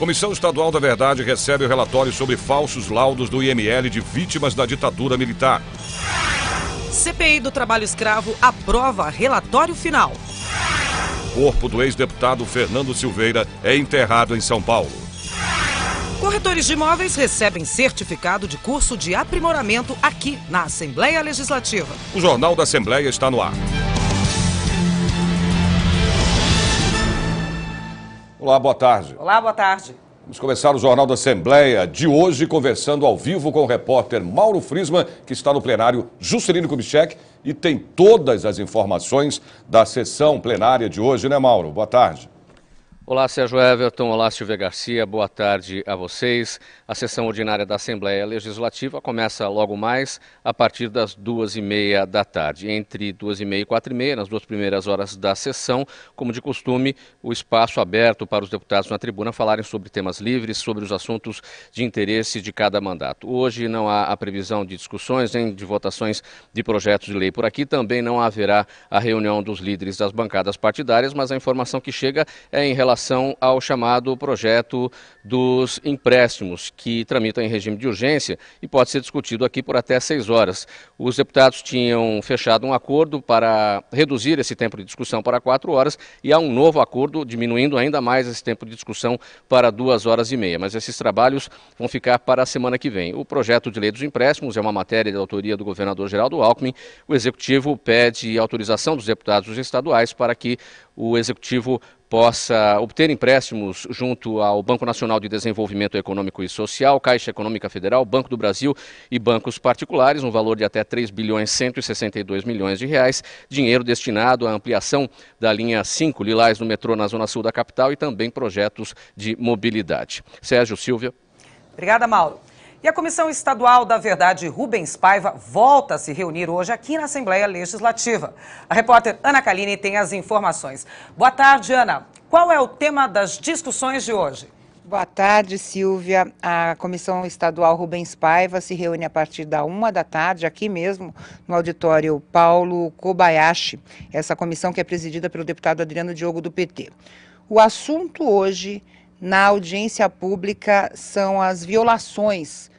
Comissão Estadual da Verdade recebe o relatório sobre falsos laudos do IML de vítimas da ditadura militar. CPI do Trabalho Escravo aprova relatório final. Corpo do ex-deputado Fernando Silveira é enterrado em São Paulo. Corretores de imóveis recebem certificado de curso de aprimoramento aqui na Assembleia Legislativa. O Jornal da Assembleia está no ar. Olá, boa tarde. Olá, boa tarde. Vamos começar o Jornal da Assembleia de hoje, conversando ao vivo com o repórter Mauro Frisman, que está no plenário Juscelino Kubitschek e tem todas as informações da sessão plenária de hoje, né, Mauro? Boa tarde. Olá, Sérgio Everton. Olá, Silvia Garcia. Boa tarde a vocês. A sessão ordinária da Assembleia Legislativa começa logo mais a partir das duas e meia da tarde. Entre duas e meia e quatro e meia, nas duas primeiras horas da sessão, como de costume, o espaço aberto para os deputados na tribuna falarem sobre temas livres, sobre os assuntos de interesse de cada mandato. Hoje não há a previsão de discussões nem de votações de projetos de lei por aqui. Também não haverá a reunião dos líderes das bancadas partidárias, mas a informação que chega é em relação relação ao chamado projeto dos empréstimos, que tramita em regime de urgência e pode ser discutido aqui por até seis horas. Os deputados tinham fechado um acordo para reduzir esse tempo de discussão para quatro horas e há um novo acordo diminuindo ainda mais esse tempo de discussão para duas horas e meia. Mas esses trabalhos vão ficar para a semana que vem. O projeto de lei dos empréstimos é uma matéria de autoria do governador Geraldo Alckmin. O executivo pede autorização dos deputados estaduais para que o executivo possa obter empréstimos junto ao Banco Nacional de Desenvolvimento Econômico e Social, Caixa Econômica Federal, Banco do Brasil e bancos particulares, um valor de até 3 bilhões 162 milhões de reais, dinheiro destinado à ampliação da linha 5 Lilás no metrô na zona sul da capital e também projetos de mobilidade. Sérgio Silvia. Obrigada, Mauro. E a Comissão Estadual da Verdade Rubens Paiva volta a se reunir hoje aqui na Assembleia Legislativa. A repórter Ana Kalini tem as informações. Boa tarde, Ana. Qual é o tema das discussões de hoje? Boa tarde, Silvia. A Comissão Estadual Rubens Paiva se reúne a partir da uma da tarde, aqui mesmo, no auditório Paulo Kobayashi. Essa comissão que é presidida pelo deputado Adriano Diogo do PT. O assunto hoje é na audiência pública são as violações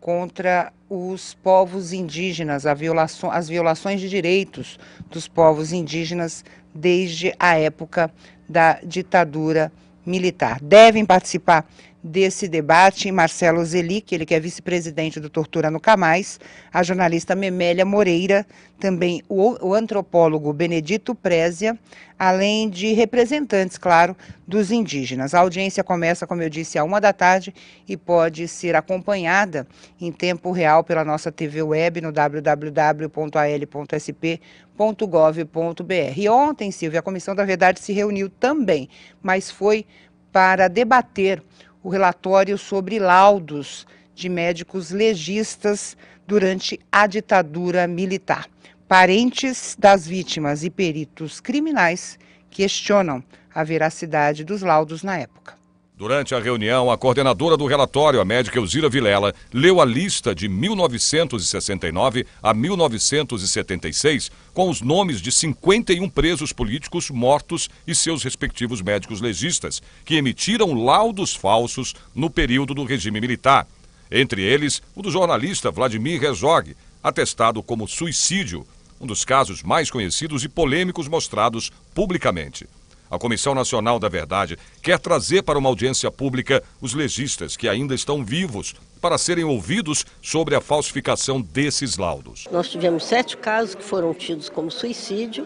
contra os povos indígenas, violação, as violações de direitos dos povos indígenas desde a época da ditadura militar. Devem participar desse debate, Marcelo Zelic ele que é vice-presidente do Tortura Nunca Mais, a jornalista Memélia Moreira, também o, o antropólogo Benedito Prézia, além de representantes, claro, dos indígenas. A audiência começa, como eu disse, a uma da tarde e pode ser acompanhada em tempo real pela nossa TV web no www.al.sp.gov.br. E ontem, Silvia, a Comissão da Verdade se reuniu também, mas foi para debater o relatório sobre laudos de médicos legistas durante a ditadura militar. Parentes das vítimas e peritos criminais questionam a veracidade dos laudos na época. Durante a reunião, a coordenadora do relatório, a médica Elzira Vilela, leu a lista de 1969 a 1976 com os nomes de 51 presos políticos mortos e seus respectivos médicos legistas, que emitiram laudos falsos no período do regime militar. Entre eles, o do jornalista Vladimir Rezog, atestado como suicídio, um dos casos mais conhecidos e polêmicos mostrados publicamente. A Comissão Nacional da Verdade quer trazer para uma audiência pública os legistas que ainda estão vivos para serem ouvidos sobre a falsificação desses laudos. Nós tivemos sete casos que foram tidos como suicídio,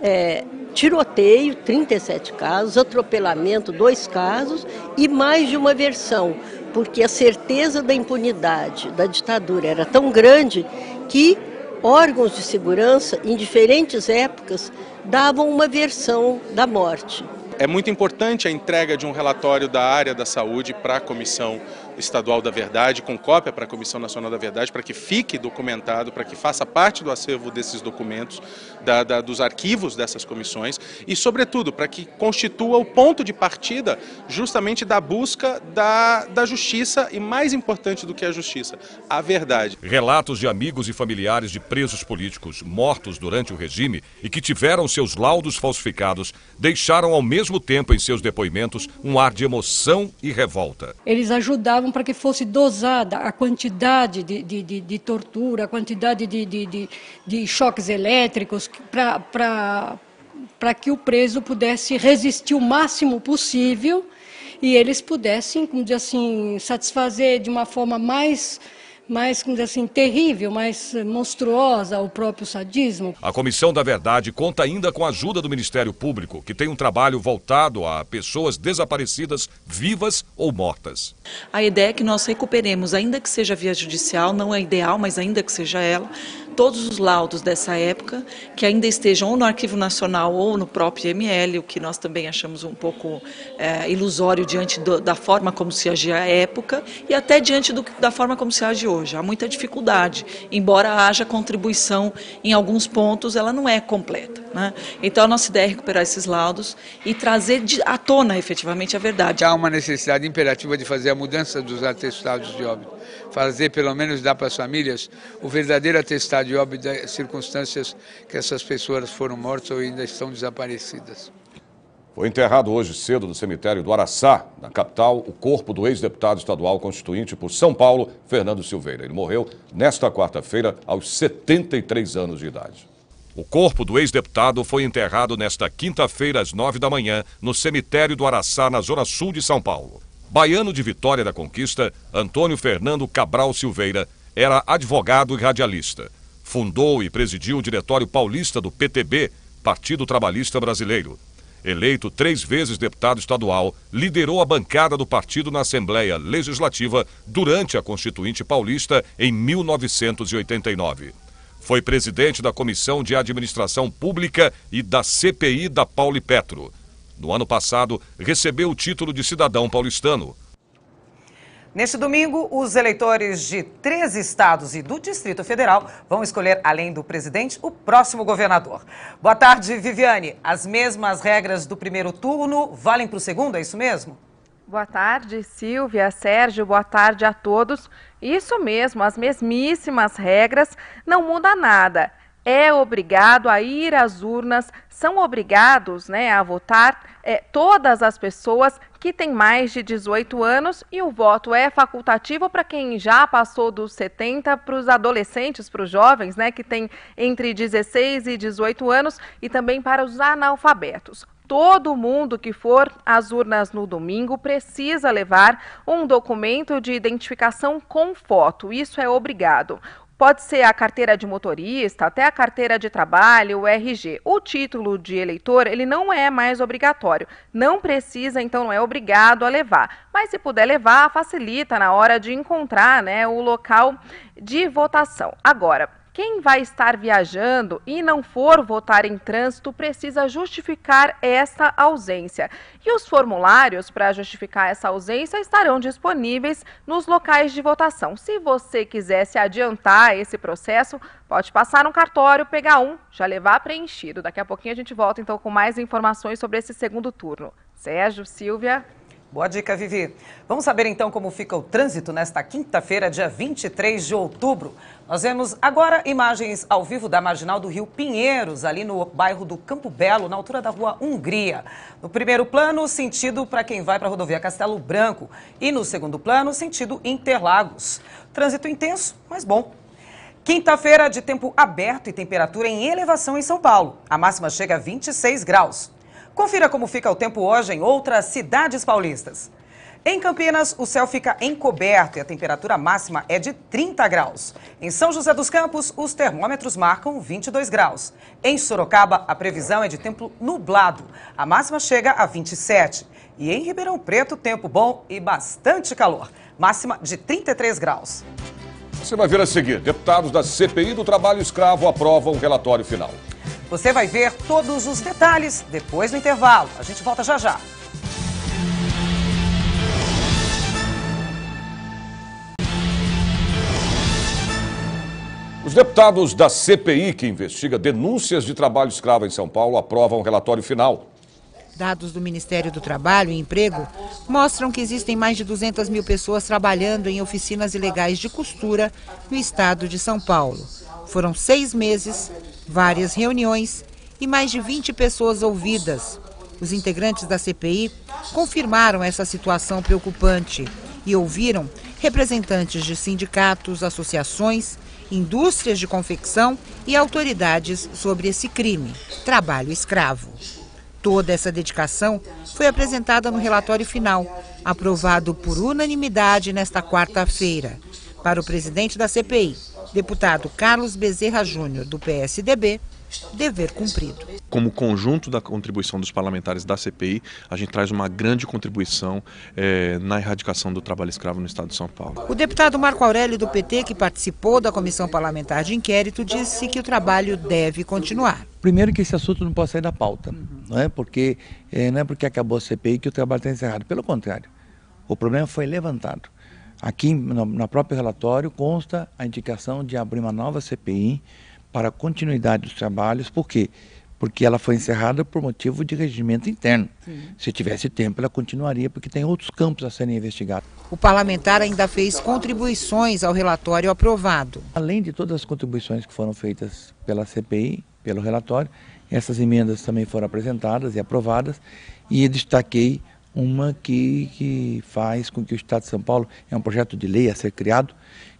é, tiroteio, 37 casos, atropelamento, dois casos e mais de uma versão, porque a certeza da impunidade da ditadura era tão grande que órgãos de segurança, em diferentes épocas, davam uma versão da morte. É muito importante a entrega de um relatório da área da saúde para a comissão Estadual da Verdade, com cópia para a Comissão Nacional da Verdade, para que fique documentado, para que faça parte do acervo desses documentos, da, da, dos arquivos dessas comissões e, sobretudo, para que constitua o ponto de partida justamente da busca da, da justiça e, mais importante do que a justiça, a verdade. Relatos de amigos e familiares de presos políticos mortos durante o regime e que tiveram seus laudos falsificados deixaram, ao mesmo tempo, em seus depoimentos, um ar de emoção e revolta. Eles ajudavam para que fosse dosada a quantidade de, de, de, de tortura, a quantidade de, choques elétricos, para que o preso pudesse resistir o máximo possível e eles pudessem, como diz assim, satisfazer de uma forma mais mais assim, terrível, mais eh, monstruosa ao próprio sadismo. A Comissão da Verdade conta ainda com a ajuda do Ministério Público, que tem um trabalho voltado a pessoas desaparecidas, vivas ou mortas. A ideia é que nós recuperemos, ainda que seja via judicial, não é ideal, mas ainda que seja ela, todos os laudos dessa época, que ainda estejam ou no Arquivo Nacional ou no próprio IML, o que nós também achamos um pouco é, ilusório diante do, da forma como se agia à época e até diante do, da forma como se age hoje. Há muita dificuldade, embora haja contribuição em alguns pontos, ela não é completa. Né? Então, a nossa ideia é recuperar esses laudos e trazer de, à tona efetivamente a verdade. Há uma necessidade imperativa de fazer a mudança dos atestados de óbito, fazer pelo menos dar para as famílias o verdadeiro atestado de óbito, circunstâncias que essas pessoas foram mortas ou ainda estão desaparecidas. Foi enterrado hoje cedo no cemitério do Araçá, na capital, o corpo do ex-deputado estadual constituinte por São Paulo, Fernando Silveira. Ele morreu nesta quarta-feira, aos 73 anos de idade. O corpo do ex-deputado foi enterrado nesta quinta-feira, às nove da manhã, no cemitério do Araçá, na zona sul de São Paulo. Baiano de Vitória da Conquista, Antônio Fernando Cabral Silveira era advogado e radialista fundou e presidiu o Diretório Paulista do PTB, Partido Trabalhista Brasileiro. Eleito três vezes deputado estadual, liderou a bancada do partido na Assembleia Legislativa durante a Constituinte Paulista em 1989. Foi presidente da Comissão de Administração Pública e da CPI da Pauli Petro. No ano passado, recebeu o título de cidadão paulistano. Neste domingo, os eleitores de três estados e do Distrito Federal vão escolher, além do presidente, o próximo governador. Boa tarde, Viviane. As mesmas regras do primeiro turno valem para o segundo, é isso mesmo? Boa tarde, Silvia, Sérgio, boa tarde a todos. Isso mesmo, as mesmíssimas regras, não muda nada. É obrigado a ir às urnas, são obrigados né, a votar é, todas as pessoas que tem mais de 18 anos e o voto é facultativo para quem já passou dos 70, para os adolescentes, para os jovens, né, que têm entre 16 e 18 anos e também para os analfabetos. Todo mundo que for às urnas no domingo precisa levar um documento de identificação com foto. Isso é obrigado. Pode ser a carteira de motorista, até a carteira de trabalho, o RG. O título de eleitor, ele não é mais obrigatório. Não precisa, então não é obrigado a levar. Mas se puder levar, facilita na hora de encontrar né, o local de votação. Agora, quem vai estar viajando e não for votar em trânsito precisa justificar essa ausência. E os formulários para justificar essa ausência estarão disponíveis nos locais de votação. Se você quiser se adiantar esse processo, pode passar um cartório, pegar um, já levar preenchido. Daqui a pouquinho a gente volta então com mais informações sobre esse segundo turno. Sérgio, Silvia. Boa dica, Vivi. Vamos saber então como fica o trânsito nesta quinta-feira, dia 23 de outubro. Nós vemos agora imagens ao vivo da marginal do Rio Pinheiros, ali no bairro do Campo Belo, na altura da rua Hungria. No primeiro plano, sentido para quem vai para a rodovia Castelo Branco. E no segundo plano, sentido Interlagos. Trânsito intenso, mas bom. Quinta-feira de tempo aberto e temperatura em elevação em São Paulo. A máxima chega a 26 graus. Confira como fica o tempo hoje em outras cidades paulistas. Em Campinas, o céu fica encoberto e a temperatura máxima é de 30 graus. Em São José dos Campos, os termômetros marcam 22 graus. Em Sorocaba, a previsão é de tempo nublado. A máxima chega a 27. E em Ribeirão Preto, tempo bom e bastante calor. Máxima de 33 graus. Você vai ver a seguir. Deputados da CPI do Trabalho Escravo aprovam o relatório final. Você vai ver todos os detalhes depois do intervalo. A gente volta já já. Os deputados da CPI, que investiga denúncias de trabalho escravo em São Paulo, aprovam o relatório final. Dados do Ministério do Trabalho e Emprego mostram que existem mais de 200 mil pessoas trabalhando em oficinas ilegais de costura no estado de São Paulo. Foram seis meses várias reuniões e mais de 20 pessoas ouvidas. Os integrantes da CPI confirmaram essa situação preocupante e ouviram representantes de sindicatos, associações, indústrias de confecção e autoridades sobre esse crime, trabalho escravo. Toda essa dedicação foi apresentada no relatório final, aprovado por unanimidade nesta quarta-feira. Para o presidente da CPI, Deputado Carlos Bezerra Júnior, do PSDB, dever cumprido. Como conjunto da contribuição dos parlamentares da CPI, a gente traz uma grande contribuição é, na erradicação do trabalho escravo no Estado de São Paulo. O deputado Marco Aurélio do PT, que participou da comissão parlamentar de inquérito, disse que o trabalho deve continuar. Primeiro que esse assunto não pode sair da pauta, não é porque é, não é porque acabou a CPI que o trabalho está encerrado. Pelo contrário, o problema foi levantado. Aqui no, próprio relatório consta a indicação de abrir uma nova CPI para continuidade dos trabalhos, por quê? Porque ela foi encerrada por motivo de regimento interno. Sim. Se tivesse tempo, ela continuaria, porque tem outros campos a serem investigados. O parlamentar ainda fez contribuições ao relatório aprovado. Além de todas as contribuições que foram feitas pela CPI, pelo relatório, essas emendas também foram apresentadas e aprovadas, e destaquei uma que, que faz com que o Estado de São Paulo, é um projeto de lei a ser criado,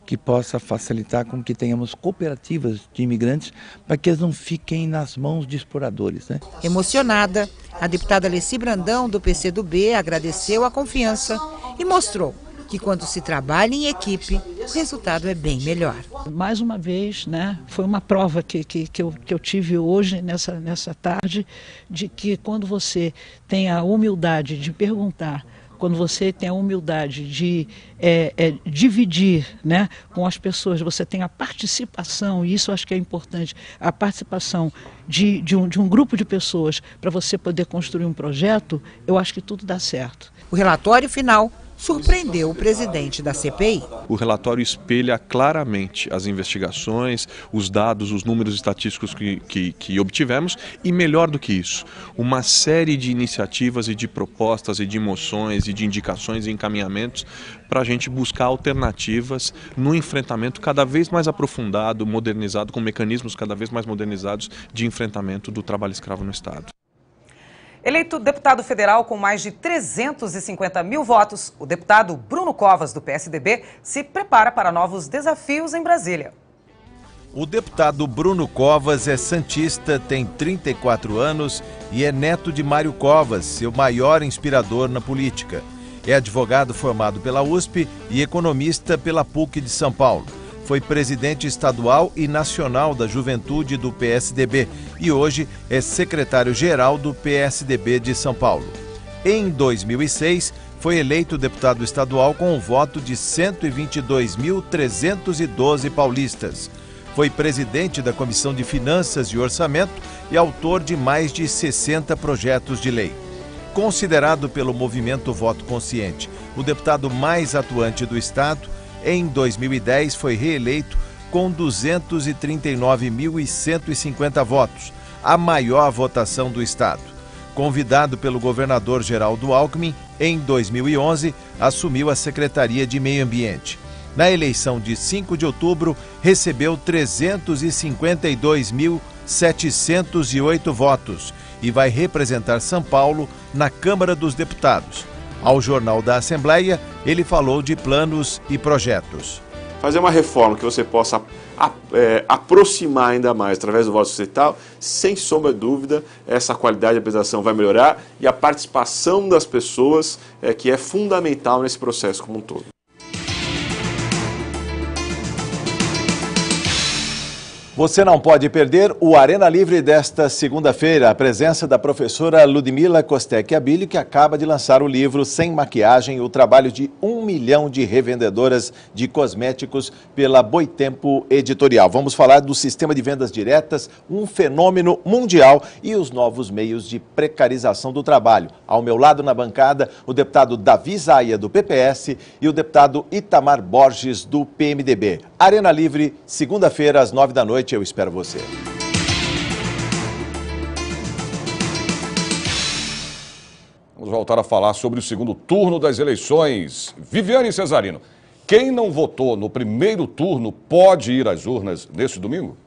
que possa facilitar com que tenhamos cooperativas de imigrantes para que eles não fiquem nas mãos de exploradores. Né? Emocionada, a deputada Alessi Brandão, do PCdoB, agradeceu a confiança e mostrou que quando se trabalha em equipe, o resultado é bem melhor. Mais uma vez, né, foi uma prova que, que, que, eu, que eu tive hoje, nessa, nessa tarde, de que quando você tem a humildade de perguntar, quando você tem a humildade de é, é, dividir né, com as pessoas, você tem a participação, e isso eu acho que é importante, a participação de, de, um, de um grupo de pessoas para você poder construir um projeto, eu acho que tudo dá certo. O relatório final surpreendeu o presidente da CPI. O relatório espelha claramente as investigações, os dados, os números estatísticos que, que, que, obtivemos e, melhor do que isso, uma série de iniciativas e de propostas e de moções e de indicações e encaminhamentos para a gente buscar alternativas no enfrentamento cada vez mais aprofundado, modernizado, com mecanismos cada vez mais modernizados de enfrentamento do trabalho escravo no Estado. Eleito deputado federal com mais de 350 mil votos, o deputado Bruno Covas, do PSDB, se prepara para novos desafios em Brasília. O deputado Bruno Covas é santista, tem 34 anos e é neto de Mário Covas, seu maior inspirador na política. É advogado formado pela USP e economista pela PUC de São Paulo foi presidente estadual e nacional da juventude do PSDB e hoje é secretário-geral do PSDB de São Paulo. Em 2006, foi eleito deputado estadual com o voto de 122.312 paulistas. Foi presidente da Comissão de Finanças e Orçamento e autor de mais de 60 projetos de lei. Considerado pelo movimento Voto Consciente o deputado mais atuante do Estado, em 2010, foi reeleito com 239.150 votos, a maior votação do Estado. Convidado pelo governador Geraldo Alckmin, em 2011, assumiu a Secretaria de Meio Ambiente. Na eleição de 5 de outubro, recebeu 352.708 votos e vai representar São Paulo na Câmara dos Deputados. Ao Jornal da Assembleia, ele falou de planos e projetos. Fazer uma reforma que você possa é, aproximar ainda mais através do voto distrital, sem sombra de dúvida, essa qualidade de apresentação vai melhorar e a participação das pessoas é que é fundamental nesse processo como um todo. Você não pode perder o Arena Livre desta segunda-feira, a presença da professora Ludmila Kostek Abílio, que acaba de lançar o livro Sem Maquiagem, o trabalho de um milhão de revendedoras de cosméticos pela Boitempo Editorial. Vamos falar do sistema de vendas diretas, um fenômeno mundial e os novos meios de precarização do trabalho. Ao meu lado na bancada, o deputado Davi Zaia, do PPS, e o deputado Itamar Borges, do PMDB. Arena Livre, segunda-feira, às nove da noite eu espero você. Vamos voltar a falar sobre o segundo turno das eleições. Viviane Cesarino, quem não votou no primeiro turno pode ir às urnas neste domingo?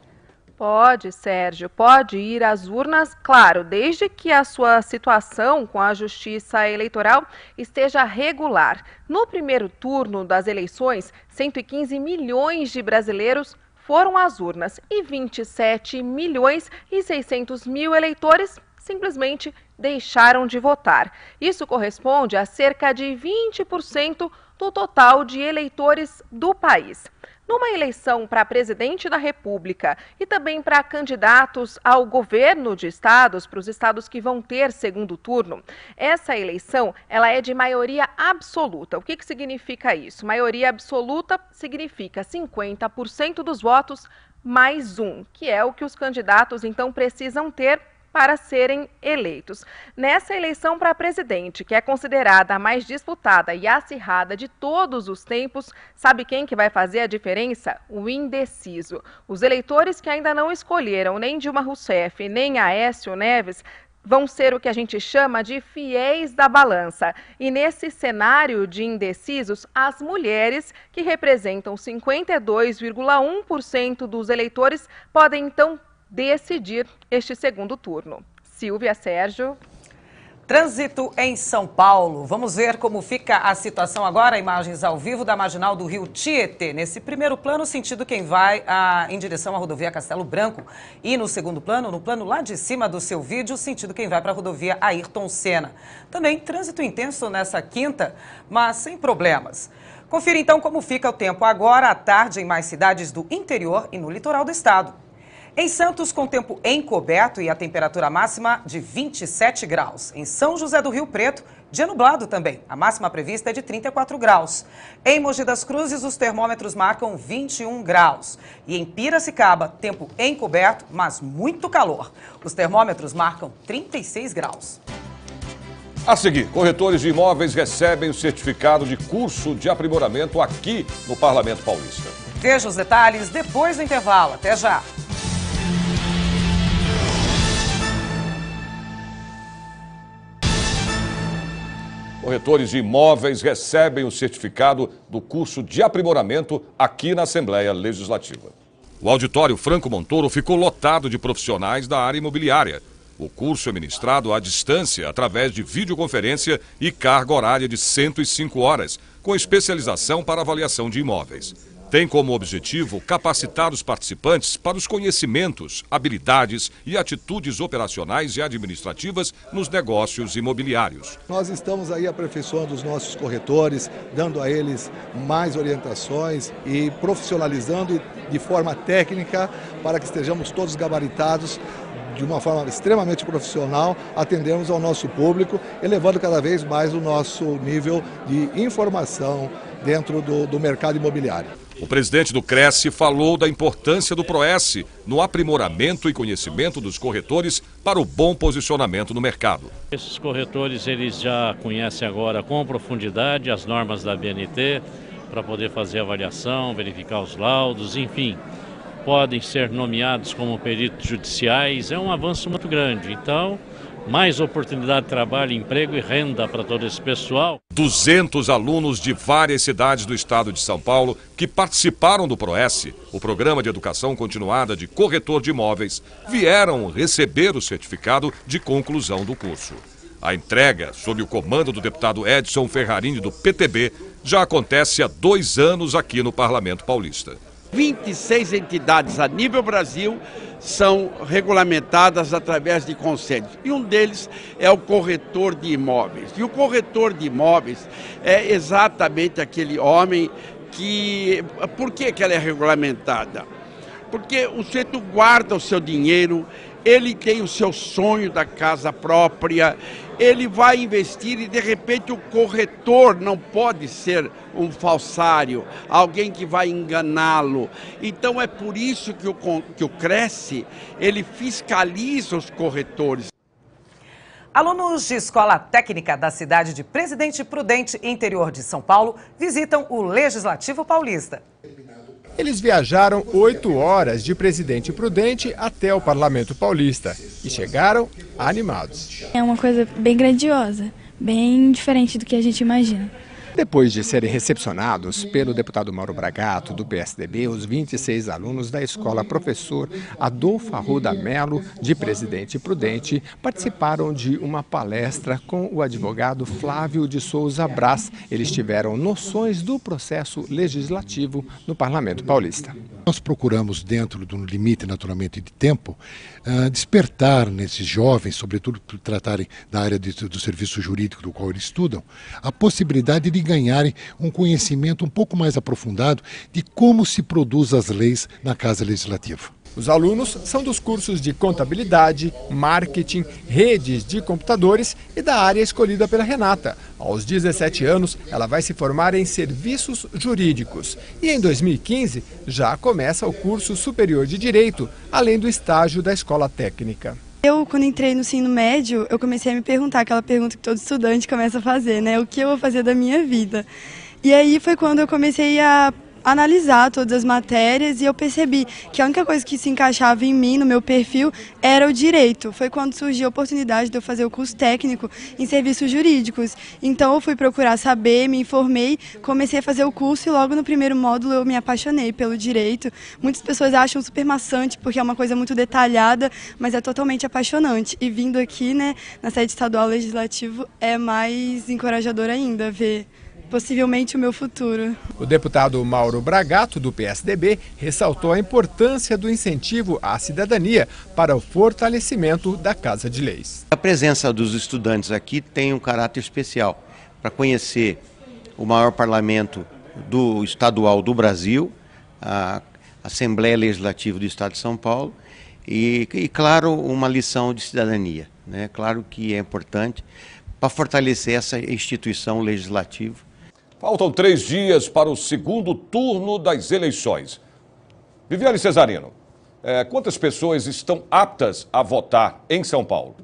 Pode, Sérgio, pode ir às urnas, claro, desde que a sua situação com a Justiça Eleitoral esteja regular. No primeiro turno das eleições, 115 milhões de brasileiros foram às urnas e 27 milhões e 600 mil eleitores simplesmente deixaram de votar. Isso corresponde a cerca de 20% do total de eleitores do país. Numa eleição para presidente da República e também para candidatos ao governo de estados, para os estados que vão ter segundo turno, essa eleição ela é de maioria absoluta. O que, que significa isso? Maioria absoluta significa 50% dos votos mais um, que é o que os candidatos então precisam ter para serem eleitos. Nessa eleição para presidente, que é considerada a mais disputada e acirrada de todos os tempos, sabe quem que vai fazer a diferença? O indeciso. Os eleitores que ainda não escolheram nem Dilma Rousseff, nem Aécio Neves, vão ser o que a gente chama de fiéis da balança. E nesse cenário de indecisos, as mulheres, que representam 52,1% dos eleitores, podem então decidir este segundo turno. Silvia, Sérgio. Trânsito em São Paulo. Vamos ver como fica a situação agora. Imagens ao vivo da marginal do Rio Tietê. Nesse primeiro plano, sentido quem vai a, ah, em direção à rodovia Castelo Branco. E no segundo plano, no plano lá de cima do seu vídeo, sentido quem vai para a rodovia Ayrton Senna. Também trânsito intenso nessa quinta, mas sem problemas. Confira então como fica o tempo agora à tarde em mais cidades do interior e no litoral do estado. Em Santos, com tempo encoberto e a temperatura máxima de 27 graus. Em São José do Rio Preto, dia nublado também. A máxima prevista é de 34 graus. Em Mogi das Cruzes, os termômetros marcam 21 graus. E em Piracicaba, tempo encoberto, mas muito calor. Os termômetros marcam 36 graus. A seguir, corretores de imóveis recebem o certificado de curso de aprimoramento aqui no Parlamento Paulista. Veja os detalhes depois do intervalo. Até já! Corretores de imóveis recebem o certificado do curso de aprimoramento aqui na Assembleia Legislativa. O auditório Franco Montoro ficou lotado de profissionais da área imobiliária. O curso é ministrado à distância através de videoconferência e carga horária de 105 horas, com especialização para avaliação de imóveis tem como objetivo capacitar os participantes para os conhecimentos, habilidades e atitudes operacionais e administrativas nos negócios imobiliários. Nós estamos aí aperfeiçoando os nossos corretores, dando a eles mais orientações e profissionalizando de forma técnica para que estejamos todos gabaritados de uma forma extremamente profissional, atendemos ao nosso público, elevando cada vez mais o nosso nível de informação dentro do, do mercado imobiliário. O presidente do Cresce falou da importância do Proesse no aprimoramento e conhecimento dos corretores para o bom posicionamento no mercado. Esses corretores eles já conhecem agora com profundidade as normas da BNT para poder fazer avaliação, verificar os laudos, enfim. Podem ser nomeados como peritos judiciais, é um avanço muito grande. Então, mais oportunidade de trabalho, emprego e renda para todo esse pessoal. 200 alunos de várias cidades do estado de São Paulo que participaram do PROESSE, o Programa de Educação Continuada de Corretor de Imóveis, vieram receber o certificado de conclusão do curso. A entrega, sob o comando do deputado Edson Ferrarini, do PTB, já acontece há dois anos aqui no Parlamento Paulista. 26 entidades a nível Brasil são regulamentadas através de conselhos. E um deles é o corretor de imóveis. E o corretor de imóveis é exatamente aquele homem que. Por que, que ela é regulamentada? Porque o centro guarda o seu dinheiro, ele tem o seu sonho da casa própria, ele vai investir e de repente o corretor não pode ser um falsário, alguém que vai enganá-lo. Então é por isso que o, que o Cresce, ele fiscaliza os corretores. Alunos de escola técnica da cidade de Presidente Prudente, interior de São Paulo, visitam o Legislativo Paulista. Eles viajaram oito horas de Presidente Prudente até o Parlamento Paulista e chegaram animados. É uma coisa bem grandiosa, bem diferente do que a gente imagina. Depois de serem recepcionados pelo deputado Mauro Bragato, do PSDB, os 26 alunos da escola professor Adolfo Arruda Melo, de Presidente Prudente, participaram de uma palestra com o advogado Flávio de Souza Brás. Eles tiveram noções do processo legislativo no Parlamento Paulista. Nós procuramos, dentro de um limite naturalmente de tempo, ah, despertar nesses jovens, sobretudo por tratarem da área de, do serviço jurídico do qual eles estudam, a possibilidade de ganharem um conhecimento um pouco mais aprofundado de como se produzem as leis na Casa Legislativa. Os alunos são dos cursos de contabilidade, marketing, redes de computadores e da área escolhida pela Renata. Aos 17 anos, ela vai se formar em serviços jurídicos. E em 2015, já começa o curso superior de direito, além do estágio da escola técnica. Eu, quando entrei no ensino médio, eu comecei a me perguntar aquela pergunta que todo estudante começa a fazer, né? O que eu vou fazer da minha vida? E aí foi quando eu comecei a analisar todas as matérias e eu percebi que a única coisa que se encaixava em mim, no meu perfil, era o direito. Foi quando surgiu a oportunidade de eu fazer o curso técnico em serviços jurídicos. Então eu fui procurar saber, me informei, comecei a fazer o curso e logo no primeiro módulo eu me apaixonei pelo direito. Muitas pessoas acham super maçante porque é uma coisa muito detalhada, mas é totalmente apaixonante. E vindo aqui, né, na sede estadual legislativo, é mais encorajador ainda ver possivelmente o meu futuro. O deputado Mauro Bragato, do PSDB, ressaltou a importância do incentivo à cidadania para o fortalecimento da Casa de Leis. A presença dos estudantes aqui tem um caráter especial para conhecer o maior parlamento do estadual do Brasil, a Assembleia Legislativa do Estado de São Paulo, e, e claro, uma lição de cidadania. Né? Claro que é importante para fortalecer essa instituição legislativa Faltam três dias para o segundo turno das eleições. Viviane Cesarino, é, quantas pessoas estão aptas a votar em São Paulo?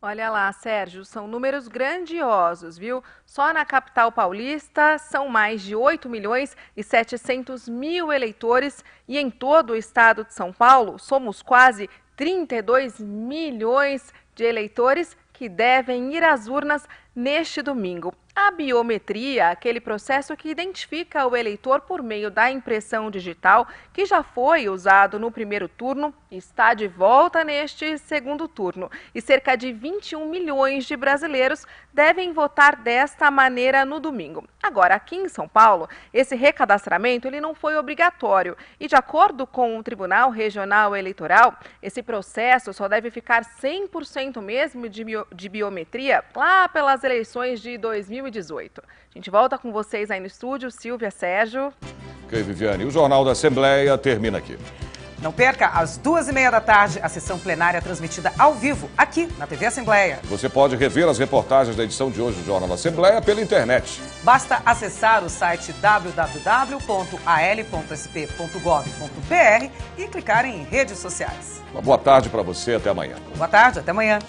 Olha lá, Sérgio, são números grandiosos, viu? Só na capital paulista são mais de 8 milhões e 700 mil eleitores e em todo o estado de São Paulo somos quase 32 milhões de eleitores que devem ir às urnas neste domingo. A biometria, aquele processo que identifica o eleitor por meio da impressão digital, que já foi usado no primeiro turno, está de volta neste segundo turno. E cerca de 21 milhões de brasileiros devem votar desta maneira no domingo. Agora, aqui em São Paulo, esse recadastramento ele não foi obrigatório e, de acordo com o Tribunal Regional Eleitoral, esse processo só deve ficar 100% mesmo de, bio, de biometria lá pelas eleições de 2020. 2018. A gente volta com vocês aí no estúdio, Silvia, Sérgio. Ok, Viviane. O Jornal da Assembleia termina aqui. Não perca, às duas e meia da tarde, a sessão plenária transmitida ao vivo, aqui na TV Assembleia. Você pode rever as reportagens da edição de hoje do Jornal da Assembleia pela internet. Basta acessar o site www.al.sp.gov.br e clicar em redes sociais. Uma boa tarde para você, até amanhã. Boa tarde, até amanhã.